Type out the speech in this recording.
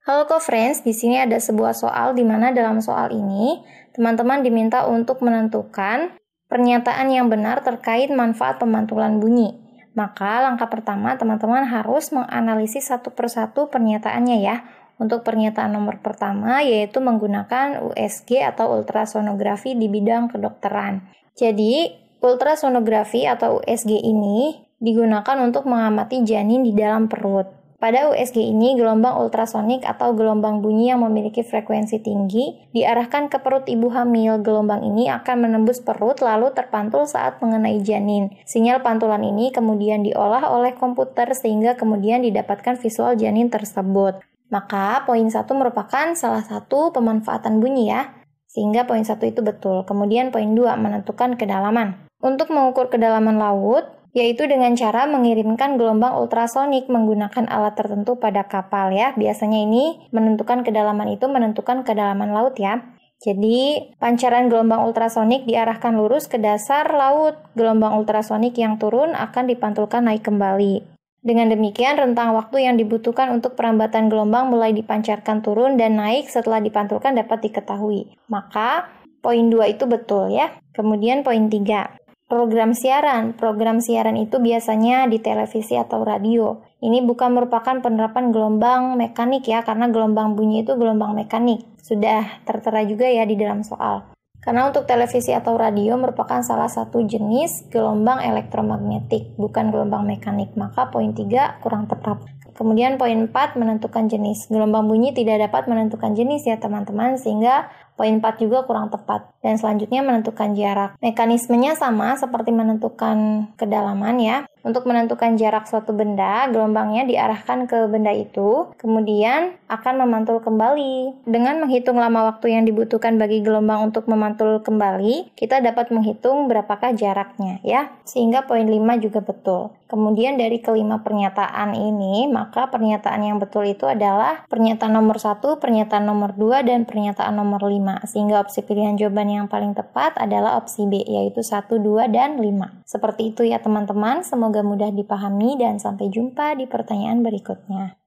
Halo co-friends, di sini ada sebuah soal di mana dalam soal ini teman-teman diminta untuk menentukan pernyataan yang benar terkait manfaat pemantulan bunyi. Maka langkah pertama teman-teman harus menganalisis satu persatu pernyataannya ya. Untuk pernyataan nomor pertama yaitu menggunakan USG atau ultrasonografi di bidang kedokteran. Jadi, ultrasonografi atau USG ini digunakan untuk mengamati janin di dalam perut. Pada USG ini, gelombang ultrasonik atau gelombang bunyi yang memiliki frekuensi tinggi diarahkan ke perut ibu hamil. Gelombang ini akan menembus perut lalu terpantul saat mengenai janin. Sinyal pantulan ini kemudian diolah oleh komputer sehingga kemudian didapatkan visual janin tersebut. Maka poin satu merupakan salah satu pemanfaatan bunyi ya. Sehingga poin satu itu betul. Kemudian poin dua menentukan kedalaman. Untuk mengukur kedalaman laut, yaitu dengan cara mengirimkan gelombang ultrasonik menggunakan alat tertentu pada kapal ya. Biasanya ini menentukan kedalaman itu menentukan kedalaman laut ya. Jadi, pancaran gelombang ultrasonik diarahkan lurus ke dasar laut. Gelombang ultrasonik yang turun akan dipantulkan naik kembali. Dengan demikian, rentang waktu yang dibutuhkan untuk perambatan gelombang mulai dipancarkan turun dan naik setelah dipantulkan dapat diketahui. Maka, poin 2 itu betul ya. Kemudian poin 3 program siaran. Program siaran itu biasanya di televisi atau radio. Ini bukan merupakan penerapan gelombang mekanik ya, karena gelombang bunyi itu gelombang mekanik. Sudah tertera juga ya di dalam soal. Karena untuk televisi atau radio merupakan salah satu jenis gelombang elektromagnetik, bukan gelombang mekanik, maka poin 3 kurang tepat. Kemudian poin 4 menentukan jenis. Gelombang bunyi tidak dapat menentukan jenis ya teman-teman sehingga poin 4 juga kurang tepat. Dan selanjutnya menentukan jarak. Mekanismenya sama seperti menentukan kedalaman ya. Untuk menentukan jarak suatu benda, gelombangnya diarahkan ke benda itu, kemudian akan memantul kembali. Dengan menghitung lama waktu yang dibutuhkan bagi gelombang untuk memantul kembali, kita dapat menghitung berapakah jaraknya ya. Sehingga poin 5 juga betul. Kemudian dari kelima pernyataan ini, maka pernyataan yang betul itu adalah pernyataan nomor satu, pernyataan nomor dua, dan pernyataan nomor lima. Sehingga opsi pilihan jawaban yang paling tepat adalah opsi B, yaitu 1, 2, dan 5. Seperti itu ya teman-teman, semoga mudah dipahami dan sampai jumpa di pertanyaan berikutnya.